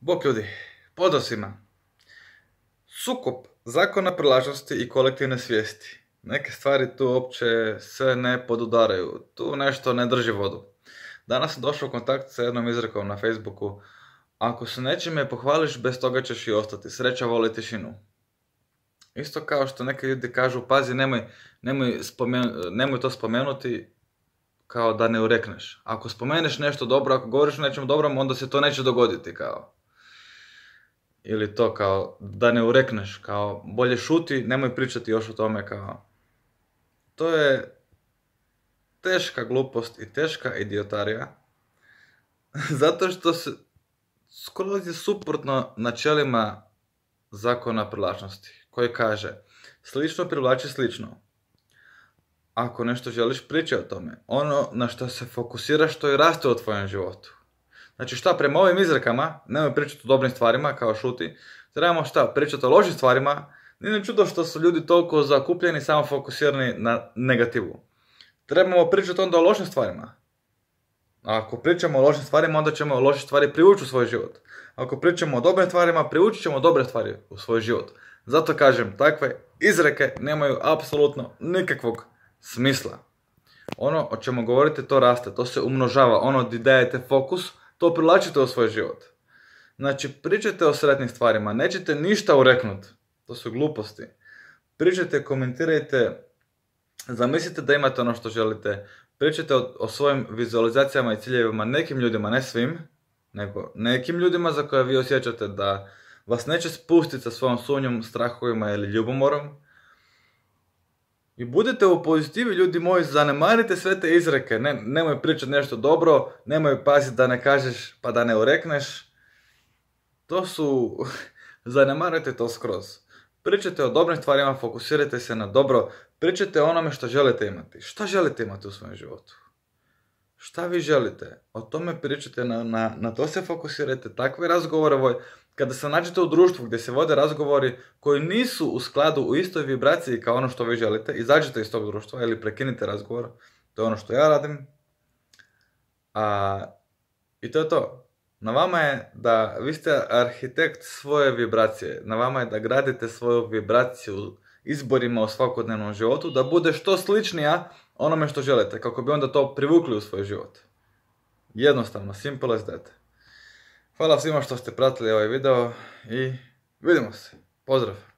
Bok ljudi, svima! Sukup zakona prilažnosti i kolektivne svijesti. Neke stvari tu uopće se ne podudaraju, tu nešto ne drži vodu. Danas sam došao u kontakt sa jednom izrekom na Facebooku. Ako se nečime pohvališ, bez toga ćeš i ostati. Sreća voli tišinu. Isto kao što neki ljudi kažu, pazi, nemoj, to spomenuti, kao da ne urekneš. Ako spomeneš nešto dobro, ako govoriš o nečem dobrom, onda se to neće dogoditi, kao ili to kao da ne urekneš kao bolje šuti, nemoj pričati još o tome kao to je teška glupost i teška idiotarija zato što se skroz je suprotno načelima zakona privlačnosti koji kaže slično privlači slično. Ako nešto želiš pričaj o tome, ono na što se fokusiraš to i raste u tvojem životu. Znači šta, prema ovim izrekama, nemoj pričati o dobrim stvarima kao šuti, trebamo šta, pričati o lošim stvarima, nije čudo što su ljudi toliko zakupljeni, samo fokusirani na negativu. Trebamo pričati onda o lošim stvarima. Ako pričamo o lošim stvarima, onda ćemo loše stvari privući u svoj život. Ako pričamo o dobrim stvarima, privući ćemo dobre stvari u svoj život. Zato kažem, takve izreke nemaju apsolutno nikakvog smisla. Ono o čemu govorite, to raste, to se umnožava. Ono gdje dajete fokus, to prilačite u svoj život. Znači, pričajte o sretnim stvarima, nećete ništa ureknut. To su gluposti. Pričajte, komentirajte, zamislite da imate ono što želite. Pričajte o, o svojim vizualizacijama i ciljevima nekim ljudima, ne svim, nego nekim ljudima za koje vi osjećate da vas neće spustiti sa svojom sunjom, strahovima ili ljubomorom i budite u pozitivi, ljudi moji, zanemarite sve te izreke. Ne, nemoj pričati nešto dobro, nemoj paziti da ne kažeš pa da ne urekneš. To su... zanemarite to skroz. Pričajte o dobrim stvarima, fokusirajte se na dobro, pričajte o onome što želite imati. što želite imati u svojem životu? šta vi želite, o tome pričate na, na, na to se fokusirajte, takve razgovore kada se nađete u društvu gdje se vode razgovori koji nisu u skladu u istoj vibraciji kao ono što vi želite, izađete iz tog društva ili prekinite razgovor, to je ono što ja radim. A, I to je to. Na vama je da vi ste arhitekt svoje vibracije, na vama je da gradite svoju vibraciju izborima u svakodnevnom životu, da bude što sličnija onome što želite, kako bi onda to privukli u svoj život. Jednostavno, simple as that. Hvala svima što ste pratili ovaj video i vidimo se. Pozdrav!